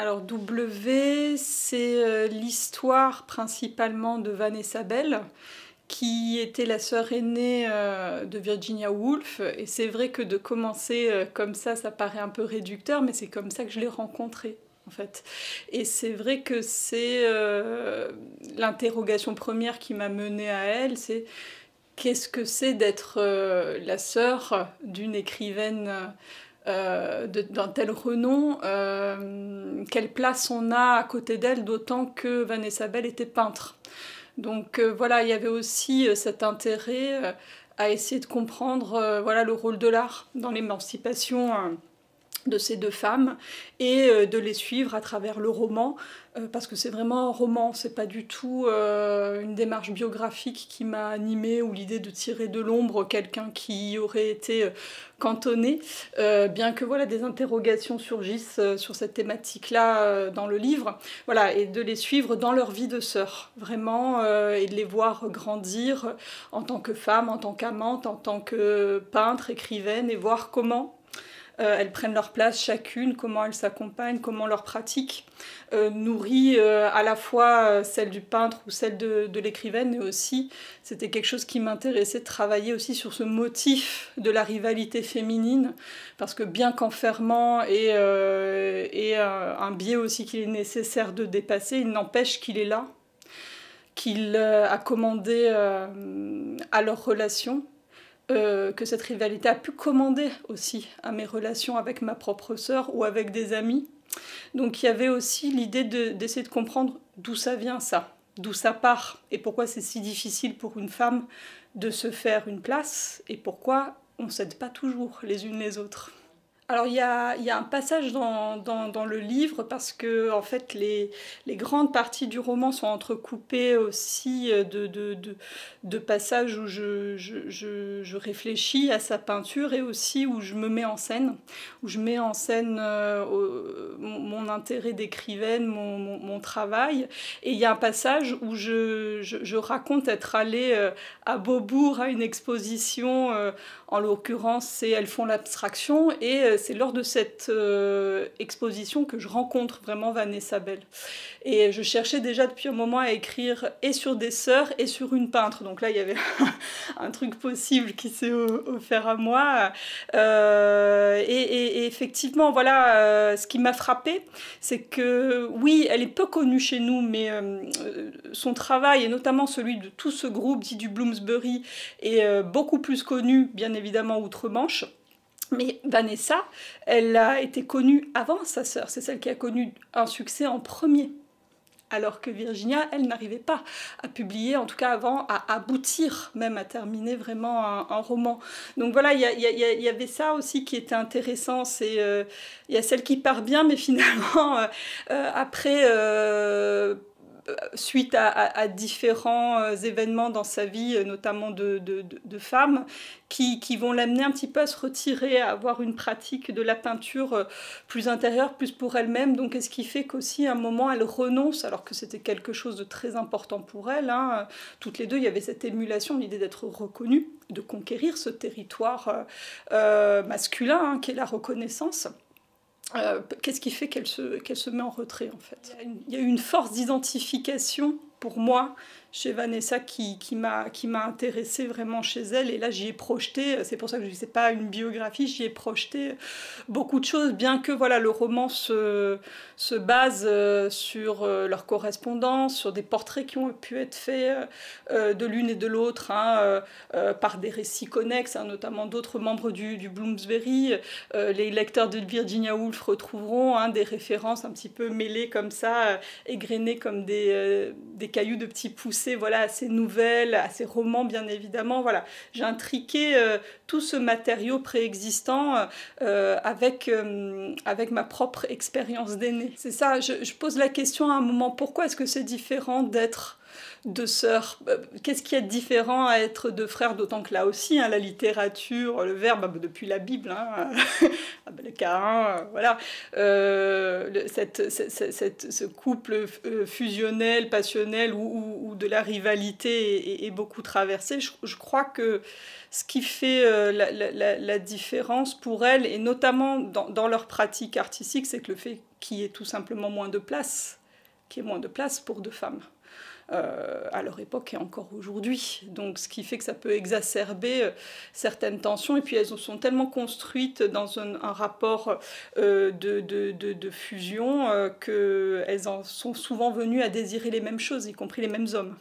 Alors W, c'est euh, l'histoire principalement de Vanessa Bell, qui était la sœur aînée euh, de Virginia Woolf. Et c'est vrai que de commencer euh, comme ça, ça paraît un peu réducteur, mais c'est comme ça que je l'ai rencontrée. En fait. Et c'est vrai que c'est l'interrogation première qui m'a menée à elle, c'est qu'est-ce que c'est d'être la sœur d'une écrivaine euh, d'un tel renom, euh, quelle place on a à côté d'elle, d'autant que Vanessa Bell était peintre. Donc euh, voilà, il y avait aussi cet intérêt à essayer de comprendre voilà, le rôle de l'art dans l'émancipation hein de ces deux femmes et euh, de les suivre à travers le roman euh, parce que c'est vraiment un roman, c'est pas du tout euh, une démarche biographique qui m'a animée ou l'idée de tirer de l'ombre quelqu'un qui y aurait été cantonné, bien que voilà des interrogations surgissent sur cette thématique-là dans le livre, voilà et de les suivre dans leur vie de sœur, vraiment et de les voir grandir en tant que femme, en tant qu'amante, en tant que peintre, écrivaine et voir comment euh, elles prennent leur place chacune, comment elles s'accompagnent, comment leur pratique euh, nourrit euh, à la fois celle du peintre ou celle de, l'écrivaine, mais aussi c'était quelque chose qui m'intéressait de travailler aussi sur ce motif de la rivalité féminine, parce que bien qu'enfermant et, et un biais aussi qu'il est nécessaire de dépasser, il n'empêche qu'il est là qu'il a commandé à leur relation euh, que cette rivalité a pu commander aussi à mes relations avec ma propre sœur ou avec des amis. Donc il y avait aussi l'idée d'essayer de comprendre d'où ça vient ça, d'où ça part, et pourquoi c'est si difficile pour une femme de se faire une place, et pourquoi on ne s'aide pas toujours les unes les autres. Alors il y a, y a, un passage dans, dans, le livre parce que en fait les, les, grandes parties du roman sont entrecoupées aussi de, de, de, passages où je, je, je, réfléchis à sa peinture et aussi où je me mets en scène, où je mets en scène euh, mon, intérêt d'écrivaine, mon, mon, travail. Et il y a un passage où je, raconte être allée euh, à Beaubourg à une exposition, euh, en l'occurrence c'est Elles font l'abstraction et c'est lors de cette euh, exposition que je rencontre vraiment Vanessa Bell. Et je cherchais déjà depuis un moment à écrire et sur des sœurs et sur une peintre. Donc là, il y avait un truc possible qui s'est offert à moi. Euh, et, effectivement, voilà, euh, ce qui m'a frappé, c'est que oui, elle est peu connue chez nous, mais son travail, et notamment celui de tout ce groupe dit du Bloomsbury, est beaucoup plus connu, bien évidemment, outre-Manche. Mais Vanessa, elle a été connue avant sa sœur. C'est celle qui a connu un succès en premier. Alors que Virginia, elle n'arrivait pas à publier, en tout cas avant, à aboutir, même à terminer vraiment un, roman. Donc voilà, il y, avait ça aussi qui était intéressant. C'est euh, il y a celle qui part bien, mais finalement euh, euh, après suite à, différents euh, événements dans sa vie, euh, notamment de, de, femmes, qui, vont l'amener un petit peu à se retirer, à avoir une pratique de la peinture euh, plus intérieure, plus pour elle-même. Donc, est ce qui fait qu'aussi, à un moment, elle renonce, alors que c'était quelque chose de très important pour elle. Hein, toutes les deux, il y avait cette émulation, l'idée d'être reconnue, de conquérir ce territoire masculin, hein, qui est la reconnaissance. Euh, qu'est-ce qui fait qu'elle se, qu'elle se met en retrait en fait Il y a une force d'identification pour moi chez Vanessa qui, qui m'a intéressée vraiment chez elle. Et là, j'y ai projeté, euh, c'est pour ça que je ne sais pas une biographie, j'y ai projeté euh, beaucoup de choses, bien que voilà, le roman se, se base euh, sur leur correspondance, sur des portraits qui ont pu être faits de l'une et de l'autre, hein, par des récits connexes, hein, notamment d'autres membres du, du Bloomsbury. Les lecteurs de Virginia Woolf retrouveront hein, des références un petit peu mêlées comme ça, égrenées comme des, des cailloux de petits pouces voilà, à ces nouvelles, à ces romans bien évidemment. Voilà. J'ai intriqué euh, tout ce matériau préexistant euh, euh, avec, avec ma propre expérience d'aîné. C'est ça, je, pose la question à un moment, pourquoi est-ce que c'est différent d'être de sœurs. Euh, qu'est-ce qui est différent à être deux frères D'autant que là aussi, hein, la littérature, le verbe, ah bah, depuis la Bible, hein, ah bah, le Cain, euh, voilà, euh, ce couple fusionnel, passionnel, ou de la rivalité est, beaucoup traversé. Je, crois que ce qui fait la, différence pour elles, et notamment dans, dans leur pratique artistique, c'est que le fait qu'il y ait tout simplement moins de place, qui est moins de place pour deux femmes. Euh, à leur époque et encore aujourd'hui. Donc ce qui fait que ça peut exacerber euh, certaines tensions et puis elles sont tellement construites dans un, rapport euh, de, de, de, fusion que qu'elles en sont souvent venues à désirer les mêmes choses, y compris les mêmes hommes.